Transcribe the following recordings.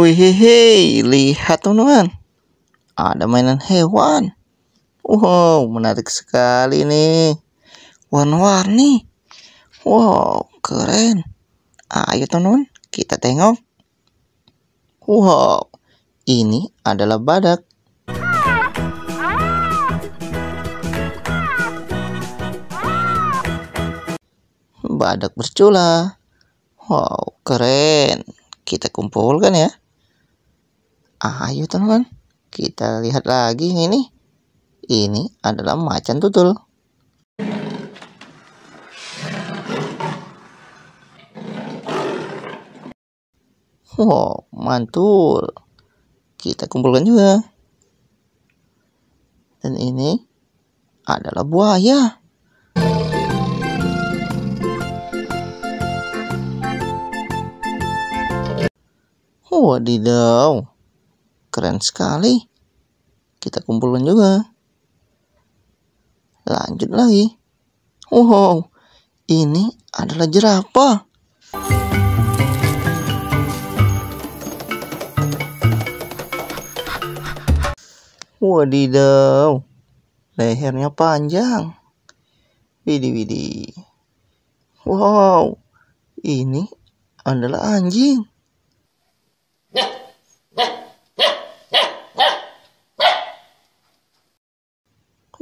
Wih, hei, lihat teman-teman. Ada mainan hewan. Wow, menarik sekali nih. Warna-warni. Wow, keren. Ayo teman-teman, kita tengok. Wow, ini adalah badak. Badak bercula. Wow, keren. Kita kumpulkan ya. Ah, ayo teman-teman, kita lihat lagi ini. Ini adalah macan tutul. Wow, mantul. Kita kumpulkan juga. Dan ini adalah buaya. Wadidaw, Keren sekali. Kita kumpulkan juga. Lanjut lagi. Wow, ini adalah jerapah. Wadidaw, lehernya panjang. widi widi Wow, ini adalah anjing.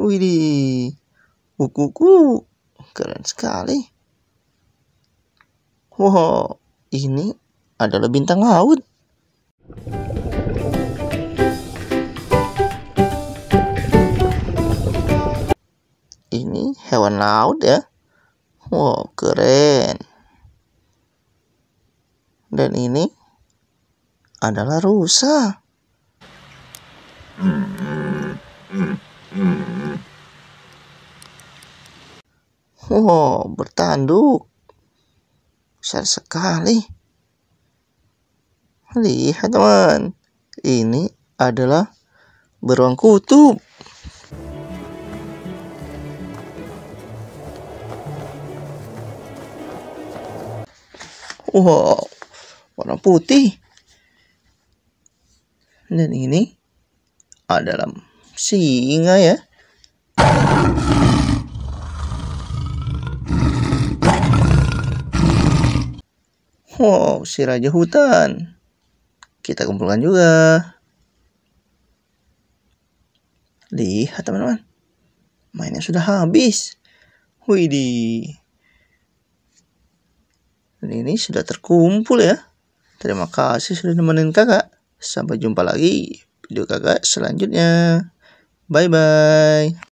Wih, bukuku keren sekali. Wow, ini adalah bintang laut. Ini hewan laut ya. Wow, keren. Dan ini adalah rusa. Mm-hmm. Oh, bertanduk. Besar sekali. Lihat teman, ini adalah beruang kutub. Wow, warna putih. Dan ini adalah singa ya. Wow, oh, si raja hutan. Kita kumpulkan juga. Lihat teman-teman. Mainnya sudah habis. Widih. ini sudah terkumpul ya. Terima kasih sudah nemenin kakak. Sampai jumpa lagi video kakak selanjutnya. Bye-bye.